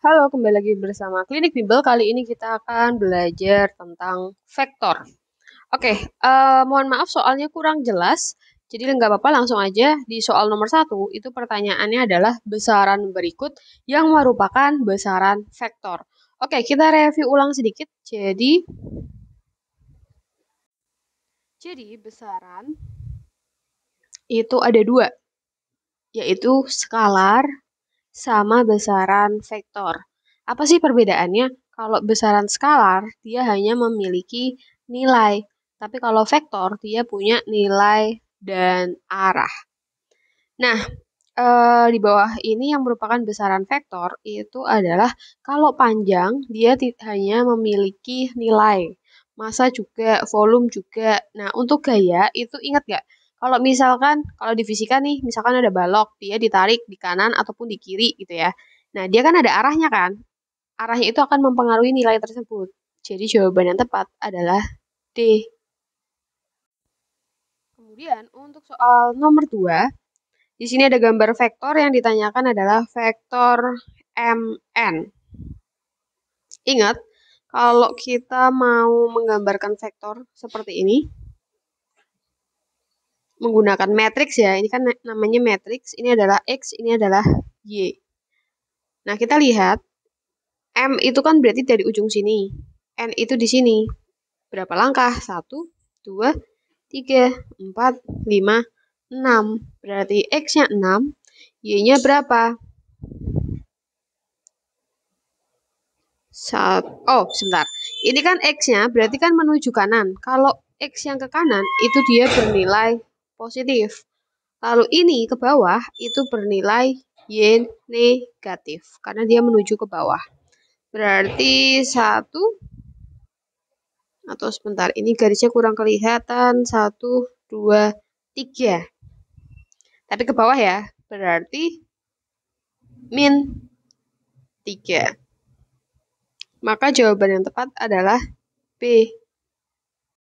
Halo, kembali lagi bersama Klinik Bimbel. Kali ini kita akan belajar tentang vektor. Oke, okay, uh, eh, mohon maaf soalnya kurang jelas. Jadi nggak apa-apa langsung aja di soal nomor satu itu pertanyaannya adalah besaran berikut yang merupakan besaran vektor. Oke, okay, kita review ulang sedikit. Jadi, jadi besaran itu ada dua, yaitu skalar sama besaran vektor. Apa sih perbedaannya? Kalau besaran skalar, dia hanya memiliki nilai. Tapi kalau vektor, dia punya nilai dan arah. Nah, e, di bawah ini yang merupakan besaran vektor itu adalah kalau panjang, dia hanya memiliki nilai. Masa juga, volume juga. Nah, untuk gaya itu ingat nggak? Kalau misalkan, kalau di fisika nih, misalkan ada balok, dia ditarik di kanan ataupun di kiri gitu ya. Nah, dia kan ada arahnya kan? Arahnya itu akan mempengaruhi nilai tersebut. Jadi jawaban yang tepat adalah D. Kemudian, untuk soal nomor 2, di sini ada gambar vektor yang ditanyakan adalah vektor MN. Ingat, kalau kita mau menggambarkan vektor seperti ini, menggunakan matriks ya. Ini kan namanya matriks. Ini adalah X, ini adalah Y. Nah, kita lihat M itu kan berarti dari ujung sini. N itu di sini. Berapa langkah? 1, 2, 3, 4, 5, 6. Berarti X-nya 6, Y-nya berapa? Saat, oh, sebentar. Ini kan X-nya berarti kan menuju kanan. Kalau X yang ke kanan itu dia bernilai positif. Lalu ini ke bawah itu bernilai Y negatif karena dia menuju ke bawah. Berarti satu atau sebentar ini garisnya kurang kelihatan satu dua tiga tapi ke bawah ya berarti min tiga maka jawaban yang tepat adalah B